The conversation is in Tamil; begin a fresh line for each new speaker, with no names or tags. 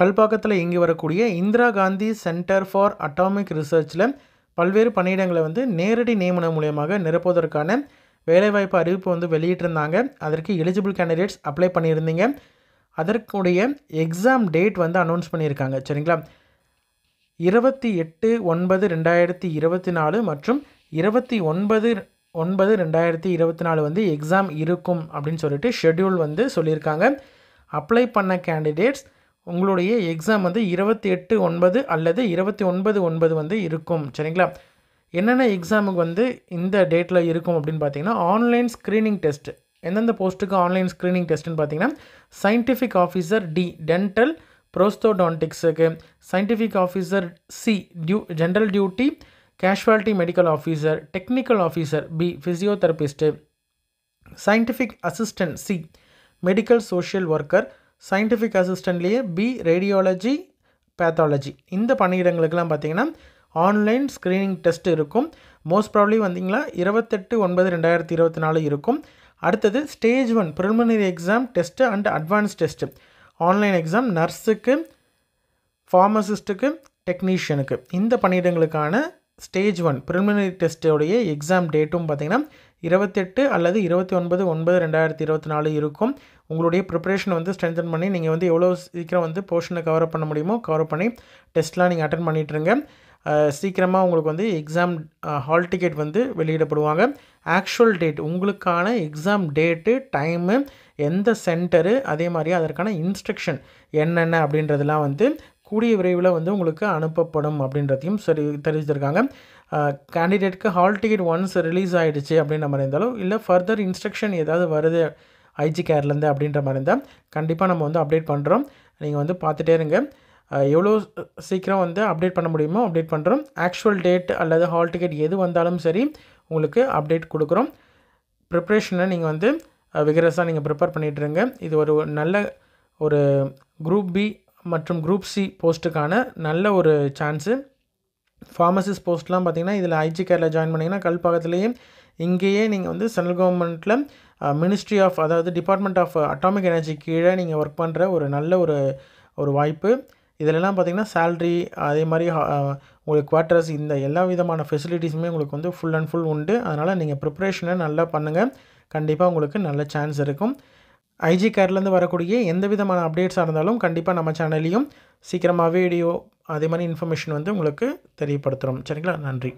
கல்பாக்கத்தில் இயங்கி வரக்கூடிய Indira Gandhi centre for atomic ரிசர்ச்சில் பல்வேறு பணியிடங்களை வந்து நேரடி நியமனம் மூலியமாக நிரப்புவதற்கான வேலைவாய்ப்பு அறிவிப்பு வந்து வெளியிட்டிருந்தாங்க அதற்கு எலிஜிபிள் கேண்டிடேட்ஸ் அப்ளை பண்ணியிருந்தீங்க அதற்குடைய எக்ஸாம் டேட் வந்து அனௌன்ஸ் பண்ணியிருக்காங்க சரிங்களா இருபத்தி எட்டு ஒன்பது ரெண்டாயிரத்தி இருபத்தி நாலு மற்றும் இருபத்தி ஒன்பது ஒன்பது ரெண்டாயிரத்தி இருபத்தி நாலு வந்து எக்ஸாம் இருக்கும் அப்படின்னு சொல்லிட்டு ஷெட்யூல் வந்து சொல்லியிருக்காங்க அப்ளை பண்ண கேண்டிடேட்ஸ் உங்களுடைய எக்ஸாம் வந்து இருபத்தி எட்டு ஒன்பது அல்லது இருபத்தி ஒன்பது ஒன்பது வந்து இருக்கும் சரிங்களா என்னென்ன எக்ஸாமுக்கு வந்து இந்த டேட்டில் இருக்கும் அப்படின்னு பார்த்தீங்கன்னா ஆன்லைன் ஸ்க்ரீனிங் டெஸ்ட் எந்தெந்த போஸ்ட்டுக்கு ஆன்லைன் ஸ்க்ரீனிங் டெஸ்ட்டுன்னு பார்த்தீங்கன்னா சயின்டிஃபிக் ஆஃபீஸர் டி டென்டல் ப்ரோஸ்தோடான்டிக்ஸுக்கு சயின்டிஃபிக் ஆஃபீஸர் சி டியூ general duty casualty medical officer technical officer B physiotherapist scientific assistant C medical social worker scientific அசிஸ்டண்ட்லேயே பி ரேடியாலஜி பேத்தாலஜி இந்த பணியிடங்களுக்கெல்லாம் பார்த்தீங்கன்னா ஆன்லைன் ஸ்க்ரீனிங் டெஸ்ட் இருக்கும் மோஸ்ட் ப்ராப்ளி வந்தீங்களா இருபத்தெட்டு ஒன்பது ரெண்டாயிரத்தி இருபத்தி நாலு இருக்கும் அடுத்தது stage one preliminary exam test and advance test online exam நர்ஸுக்கு ஃபார்மசிஸ்ட்டுக்கு டெக்னீஷியனுக்கு இந்த பணியிடங்களுக்கான ஸ்டேஜ் ஒன் ப்ரிலிமினரி டெஸ்ட்டோடைய எக்ஸாம் டேட்டும் பார்த்திங்கன்னா இருபத்தெட்டு அல்லது இருபத்தி ஒன்பது ஒன்பது ரெண்டாயிரத்தி இருபத்தி நாலு இருக்கும் உங்களுடைய ப்ரிப்பரேஷனை வந்து ஸ்ட்ரென்தன் பண்ணி நீங்கள் வந்து எவ்வளோ சீக்கிரம் வந்து போர்ஷனை கவர் பண்ண முடியுமோ கவர் பண்ணி டெஸ்ட்லாம் நீங்கள் அட்டன் பண்ணிட்டுருங்க சீக்கிரமாக உங்களுக்கு வந்து எக்ஸாம் ஹால் டிக்கெட் வந்து வெளியிடப்படுவாங்க ஆக்சுவல் டேட் உங்களுக்கான எக்ஸாம் டேட்டு டைமு எந்த சென்டரு அதே மாதிரி அதற்கான இன்ஸ்ட்ரக்ஷன் என்னென்ன அப்படின்றதுலாம் வந்து கூடிய விரைவில் வந்து உங்களுக்கு அனுப்பப்படும் அப்படின்றதையும் சரி தெரிவிச்சிருக்காங்க கேண்டிடேட்க்கு ஹால் டிக்கெட் ஒன்ஸ் ரிலீஸ் ஆகிடுச்சு அப்படின்னு நம்ம இருந்தாலும் இல்லை ஃபர்தர் இன்ஸ்ட்ரக்ஷன் ஏதாவது வருது ஐஜி கேர்லேருந்து அப்படின்ற மாதிரி இருந்தால் கண்டிப்பாக நம்ம வந்து அப்டேட் பண்ணுறோம் நீங்கள் வந்து பார்த்துட்டே இருங்க எவ்வளோ சீக்கிரம் வந்து அப்டேட் பண்ண முடியுமோ அப்டேட் பண்ணுறோம் ஆக்சுவல் டேட் அல்லது ஹால் டிக்கெட் எது வந்தாலும் சரி உங்களுக்கு அப்டேட் கொடுக்குறோம் ப்ரிப்ரேஷனை நீங்கள் வந்து விகரஸாக நீங்கள் ப்ரிப்பேர் பண்ணிகிட்ருங்க இது ஒரு நல்ல ஒரு குரூப் பி மற்றும் குரூப் சி போஸ்ட்டுக்கான நல்ல ஒரு சான்ஸு ஃபார்மசிஸ்ட் போஸ்ட்லாம் பார்த்திங்கன்னா இதில் ஐஜி கேரில் ஜாயின் பண்ணிங்கன்னா கல்பாக்கத்துலேயும் இங்கேயே நீங்கள் வந்து சென்ட்ரல் கவர்மெண்ட்டில் மினிஸ்ட்ரி ஆஃப் அதாவது டிபார்ட்மெண்ட் ஆஃப் அட்டாமிக் எனர்ஜி கீழே நீங்கள் ஒர்க் பண்ணுற ஒரு நல்ல ஒரு ஒரு வாய்ப்பு இதிலெல்லாம் பார்த்திங்கன்னா சேல்ரி அதே மாதிரி உங்களுக்கு குவார்ட்டர்ஸ் இந்த எல்லா விதமான ஃபெசிலிட்டிஸுமே உங்களுக்கு வந்து ஃபுல் அண்ட் ஃபுல் உண்டு அதனால் நீங்கள் ப்ரிப்ரேஷனை நல்லா பண்ணுங்கள் கண்டிப்பாக உங்களுக்கு நல்ல சான்ஸ் இருக்கும் ஐஜி கேர்லேருந்து வரக்கூடிய எந்த விதமான அப்டேட்ஸாக இருந்தாலும் கண்டிப்பாக நம்ம சேனல்லையும் சீக்கிரமாக வீடியோ அதே மாதிரி இன்ஃபர்மேஷன் வந்து உங்களுக்கு தெரியப்படுத்துகிறோம் சரிங்களா நன்றி